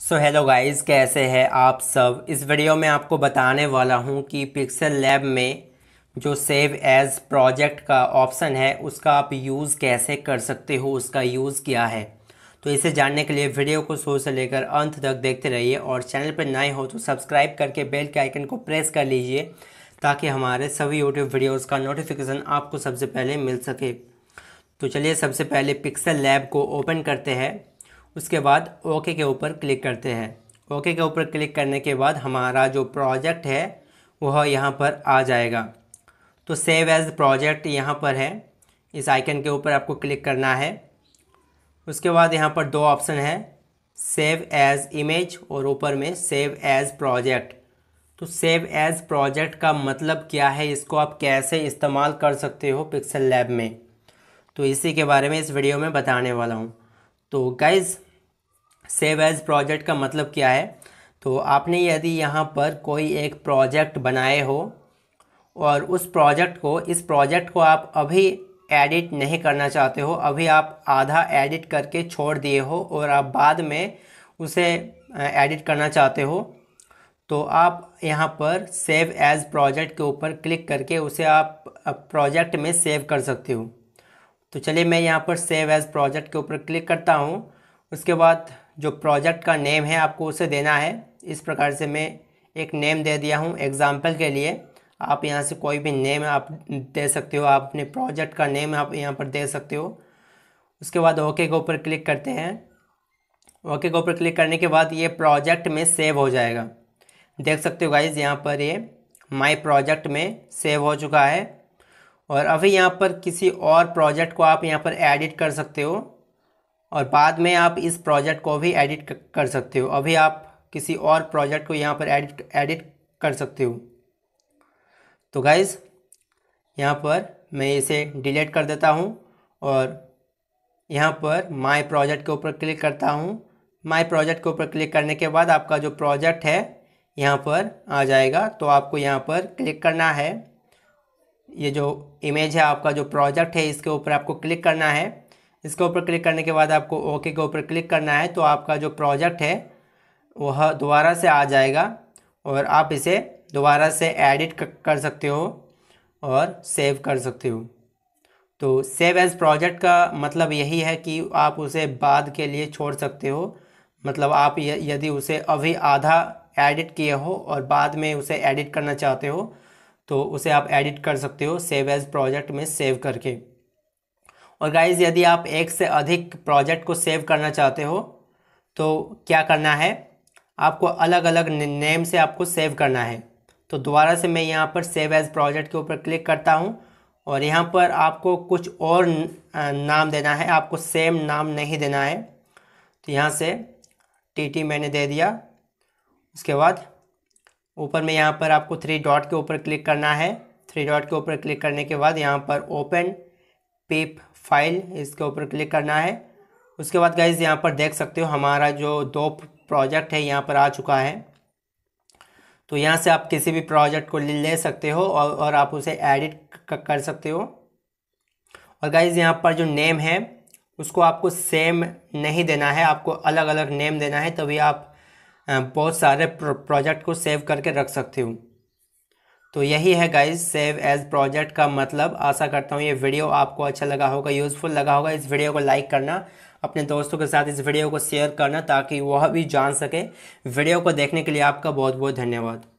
so hello guys कैसे हैं आप सब इस वीडियो में आपको बताने वाला हूं कि पिक्सल लैब में जो सेव एज प्रोजेक्ट का ऑप्शन है उसका आप यूज़ कैसे कर सकते हो उसका यूज़ क्या है तो इसे जानने के लिए वीडियो को शुरू से लेकर अंत तक देखते रहिए और चैनल पर नए हो तो सब्सक्राइब करके बेल के आइकन को प्रेस कर लीजिए ताकि हमारे सभी यूट्यूब वीडियोज़ का नोटिफिकेशन आपको सबसे पहले मिल सके तो चलिए सबसे पहले पिक्सल लैब को ओपन करते हैं उसके बाद ओके के ऊपर क्लिक करते हैं ओके के ऊपर क्लिक करने के बाद हमारा जो प्रोजेक्ट है वह यहाँ पर आ जाएगा तो सेव एज प्रोजेक्ट यहाँ पर है इस आइकन के ऊपर आपको क्लिक करना है उसके बाद यहाँ पर दो ऑप्शन है सेव एज इमेज और ऊपर में सेव एज प्रोजेक्ट तो सेव एज प्रोजेक्ट का मतलब क्या है इसको आप कैसे इस्तेमाल कर सकते हो पिक्सल लैब में तो इसी के बारे में इस वीडियो में बताने वाला हूँ तो गाइज़ सेव एज प्रोजेक्ट का मतलब क्या है तो आपने यदि यहाँ पर कोई एक प्रोजेक्ट बनाए हो और उस प्रोजेक्ट को इस प्रोजेक्ट को आप अभी एडिट नहीं करना चाहते हो अभी आप आधा एडिट करके छोड़ दिए हो और आप बाद में उसे एडिट करना चाहते हो तो आप यहाँ पर सेव एज प्रोजेक्ट के ऊपर क्लिक करके उसे आप प्रोजेक्ट में सेव कर सकते हो तो चलिए मैं यहाँ पर सेव एज़ प्रोजेक्ट के ऊपर क्लिक करता हूँ उसके बाद जो प्रोजेक्ट का नेम है आपको उसे देना है इस प्रकार से मैं एक नेम दे दिया हूँ एग्ज़ाम्पल के लिए आप यहाँ से कोई भी नेम आप दे सकते हो आप अपने प्रोजेक्ट का नेम आप यहाँ पर दे सकते हो उसके बाद ओके के ऊपर क्लिक करते हैं ओके के ऊपर क्लिक करने के बाद ये प्रोजेक्ट में सेव हो जाएगा देख सकते हो गाइज यहाँ पर ये माई प्रोजेक्ट में सेव हो चुका है और अभी यहाँ पर किसी और प्रोजेक्ट को आप यहाँ पर एडिट कर सकते हो और बाद में आप इस प्रोजेक्ट को भी एडिट कर सकते हो अभी आप किसी और प्रोजेक्ट को यहाँ पर एडिट एडिट कर सकते हो तो गाइज यहाँ पर मैं इसे डिलीट कर देता हूँ और यहाँ पर माय प्रोजेक्ट के ऊपर क्लिक करता हूँ माय प्रोजेक्ट के ऊपर क्लिक करने के बाद आपका जो प्रोजेक्ट है यहाँ पर आ जाएगा तो आपको यहाँ पर क्लिक करना है ये जो इमेज है आपका जो प्रोजेक्ट है इसके ऊपर आपको क्लिक करना है इसके ऊपर क्लिक करने के बाद आपको ओके के ऊपर क्लिक करना है तो आपका जो प्रोजेक्ट है वह दोबारा से आ जाएगा और आप इसे दोबारा से एडिट कर सकते हो और सेव कर सकते हो तो सेव एज़ प्रोजेक्ट का मतलब यही है कि आप उसे बाद के लिए छोड़ सकते हो मतलब आप यदि उसे अभी आधा एडिट किए हो और बाद में उसे एडिट करना चाहते हो तो उसे आप एडिट कर सकते हो सेव एज प्रोजेक्ट में सेव करके और गाइज यदि आप एक से अधिक प्रोजेक्ट को सेव करना चाहते हो तो क्या करना है आपको अलग अलग नेम से आपको सेव करना है तो दोबारा से मैं यहाँ पर सेव एज प्रोजेक्ट के ऊपर क्लिक करता हूँ और यहाँ पर आपको कुछ और नाम देना है आपको सेम नाम नहीं देना है तो यहाँ से टीटी मैंने दे दिया उसके बाद ऊपर में यहाँ पर आपको थ्री डॉट के ऊपर क्लिक करना है थ्री डॉट के ऊपर क्लिक करने के बाद यहाँ पर ओपन पेप फाइल इसके ऊपर क्लिक करना है उसके बाद गाइज यहाँ पर देख सकते हो हमारा जो दो प्रोजेक्ट है यहाँ पर आ चुका है तो यहाँ से आप किसी भी प्रोजेक्ट को ले सकते हो और, और आप उसे एडिट कर सकते हो और गाइज यहाँ पर जो नेम है उसको आपको सेम नहीं देना है आपको अलग अलग नेम देना है तभी आप बहुत सारे प्रोजेक्ट को सेव करके रख सकते हो तो यही है गाइज सेव एज प्रोजेक्ट का मतलब आशा करता हूँ ये वीडियो आपको अच्छा लगा होगा यूज़फुल लगा होगा इस वीडियो को लाइक करना अपने दोस्तों के साथ इस वीडियो को शेयर करना ताकि वह भी जान सके वीडियो को देखने के लिए आपका बहुत बहुत धन्यवाद